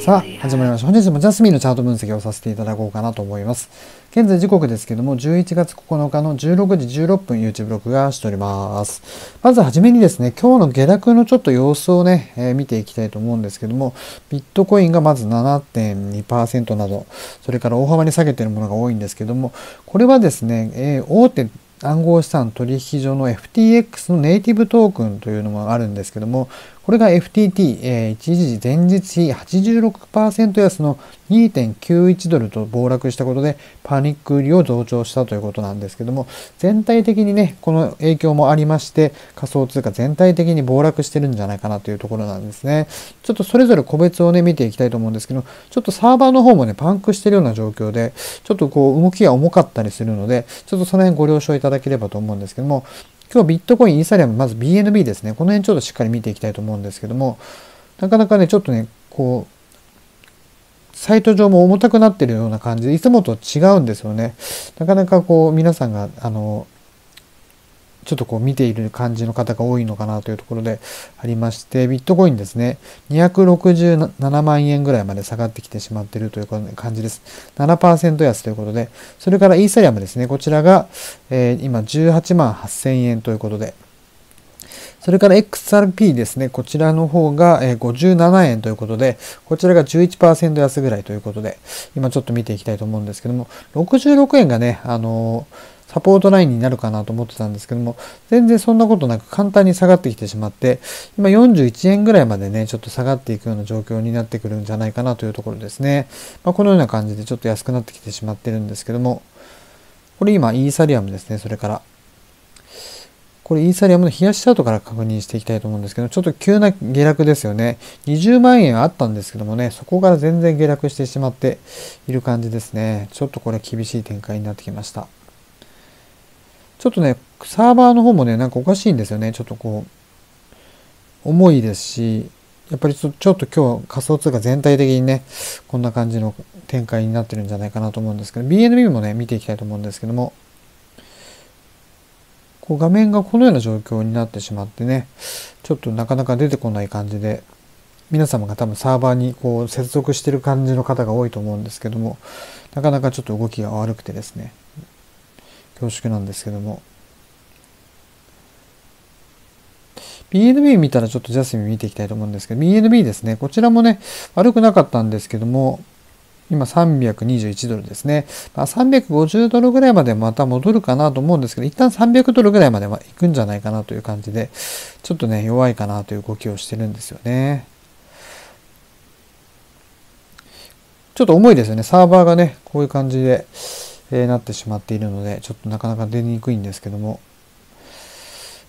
さあ始まりました本日もジャスミンのチャート分析をさせていただこうかなと思います現在時刻ですけども11月9日の16時16分 YouTube 録画しておりますまずはじめにですね今日の下落のちょっと様子をね、えー、見ていきたいと思うんですけどもビットコインがまず7.2%などそれから大幅に下げてるものが多いんですけどもこれはですね、えー、大手暗号資産取引所の FTX のネイティブトークンというのもあるんですけどもこれが FTT、えー、一時前日比86%安の2.91ドルと暴落したことでパニック売りを増長したということなんですけども全体的にねこの影響もありまして仮想通貨全体的に暴落してるんじゃないかなというところなんですねちょっとそれぞれ個別をね見ていきたいと思うんですけどちょっとサーバーの方もねパンクしてるような状況でちょっとこう動きが重かったりするのでちょっとその辺ご了承いただければと思うんですけども今日ビットコイン、イーサリアム、まず BNB ですね。この辺ちょっとしっかり見ていきたいと思うんですけども、なかなかね、ちょっとね、こう、サイト上も重たくなってるような感じで、いつもと違うんですよね。なかなかこう、皆さんが、あの、ちょっとこう見ている感じの方が多いのかなというところでありまして、ビットコインですね、267万円ぐらいまで下がってきてしまっているという感じです。7%安ということで、それからイーサリアムですね、こちらが、え今18万8000円ということで、それから XRP ですね、こちらの方が57円ということで、こちらが11%安ぐらいということで、今ちょっと見ていきたいと思うんですけども、66円がね、あのサポートラインになるかなと思ってたんですけども、全然そんなことなく簡単に下がってきてしまって、今41円ぐらいまでね、ちょっと下がっていくような状況になってくるんじゃないかなというところですね。まあ、このような感じでちょっと安くなってきてしまってるんですけども、これ今イーサリアムですね、それから。これイーサリアムの冷やしチャートから確認していきたいと思うんですけど、ちょっと急な下落ですよね。20万円あったんですけどもね、そこから全然下落してしまっている感じですね。ちょっとこれ厳しい展開になってきました。ちょっとね、サーバーの方もね、なんかおかしいんですよね。ちょっとこう、重いですし、やっぱりちょっと今日仮想通貨全体的にね、こんな感じの展開になってるんじゃないかなと思うんですけど、BNB もね、見ていきたいと思うんですけども、こう画面がこのような状況になってしまってね、ちょっとなかなか出てこない感じで、皆様が多分サーバーにこう接続してる感じの方が多いと思うんですけども、なかなかちょっと動きが悪くてですね、恐縮なんですけども。BNB 見たらちょっとジャスミン見ていきたいと思うんですけど、BNB ですね、こちらもね、悪くなかったんですけども、今321ドルですね。まあ、350ドルぐらいまでまた戻るかなと思うんですけど、一旦300ドルぐらいまでは行くんじゃないかなという感じで、ちょっとね、弱いかなという動きをしてるんですよね。ちょっと重いですよね。サーバーがね、こういう感じで、えー、なってしまっているので、ちょっとなかなか出にくいんですけども。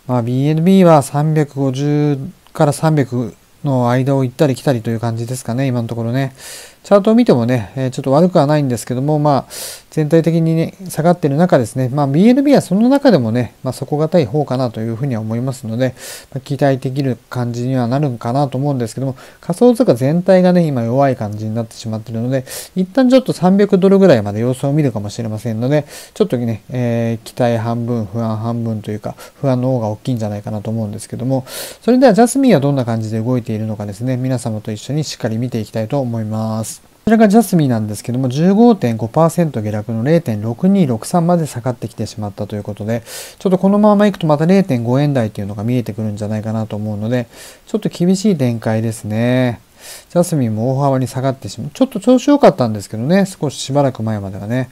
まあ、BNB は350から300の間を行ったり来たりという感じですかね、今のところね。チャートを見てもね、えちょっと悪くはないんですけども、まあ、全体的にね、下がっている中ですね、まあ、BNB はその中でもね、まあ、底堅い方かなというふうには思いますので、まあ、期待できる感じにはなるんかなと思うんですけども、仮想通貨全体がね、今弱い感じになってしまっているので、一旦ちょっと300ドルぐらいまで様子を見るかもしれませんので、ちょっとね、えー、期待半分、不安半分というか、不安の方が大きいんじゃないかなと思うんですけども、それではジャスミンはどんな感じで動いているのかですね、皆様と一緒にしっかり見ていきたいと思います。ちらがジャスミーなんですけども、15.5%下落の0.6263まで下がってきてしまったということで、ちょっとこのままいくとまた0.5円台っていうのが見えてくるんじゃないかなと思うので、ちょっと厳しい展開ですね。ジャスミンも大幅に下がってしまう。ちょっと調子良かったんですけどね、少ししばらく前まではね。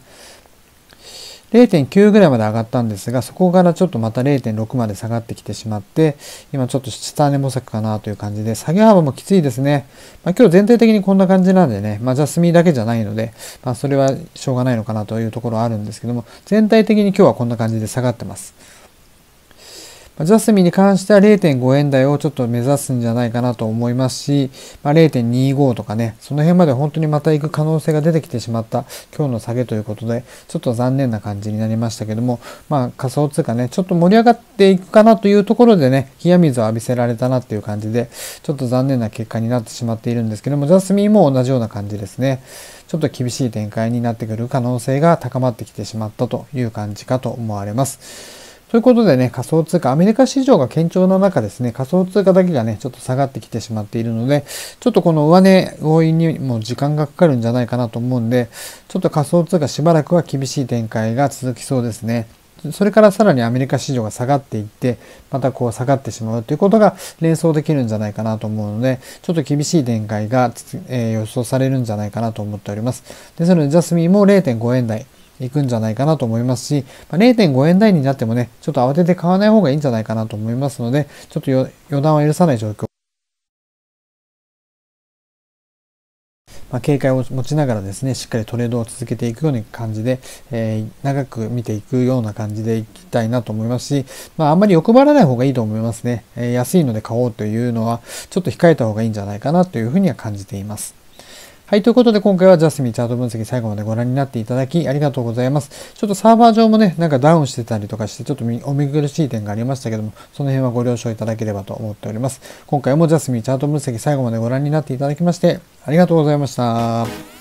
0.9ぐらいまで上がったんですが、そこからちょっとまた0.6まで下がってきてしまって、今ちょっと下値模索かなという感じで、下げ幅もきついですね。まあ、今日全体的にこんな感じなんでね、まあ、ジャスミだけじゃないので、まあ、それはしょうがないのかなというところはあるんですけども、全体的に今日はこんな感じで下がってます。ジャスミンに関しては0.5円台をちょっと目指すんじゃないかなと思いますし、まあ、0.25とかね、その辺まで本当にまた行く可能性が出てきてしまった今日の下げということで、ちょっと残念な感じになりましたけども、まあ仮想通貨ね、ちょっと盛り上がっていくかなというところでね、冷や水を浴びせられたなっていう感じで、ちょっと残念な結果になってしまっているんですけども、ジャスミンも同じような感じですね。ちょっと厳しい展開になってくる可能性が高まってきてしまったという感じかと思われます。ということでね、仮想通貨、アメリカ市場が堅調な中ですね、仮想通貨だけがね、ちょっと下がってきてしまっているので、ちょっとこの上値合意にも時間がかかるんじゃないかなと思うんで、ちょっと仮想通貨しばらくは厳しい展開が続きそうですね。それからさらにアメリカ市場が下がっていって、またこう下がってしまうということが連想できるんじゃないかなと思うので、ちょっと厳しい展開が、えー、予想されるんじゃないかなと思っております。ですので、ジャスミンも0.5円台。いくんじゃないかなと思いますし、0.5円台になってもね、ちょっと慌てて買わない方がいいんじゃないかなと思いますので、ちょっと余談は許さない状況。まあ、警戒を持ちながらですね、しっかりトレードを続けていくような感じで、えー、長く見ていくような感じでいきたいなと思いますし、まあ、あんまり欲張らない方がいいと思いますね。えー、安いので買おうというのは、ちょっと控えた方がいいんじゃないかなというふうには感じています。はい、ということで今回はジャスミンチャート分析最後までご覧になっていただきありがとうございます。ちょっとサーバー上もね、なんかダウンしてたりとかして、ちょっとお見苦しい点がありましたけども、その辺はご了承いただければと思っております。今回もジャスミンチャート分析最後までご覧になっていただきまして、ありがとうございました。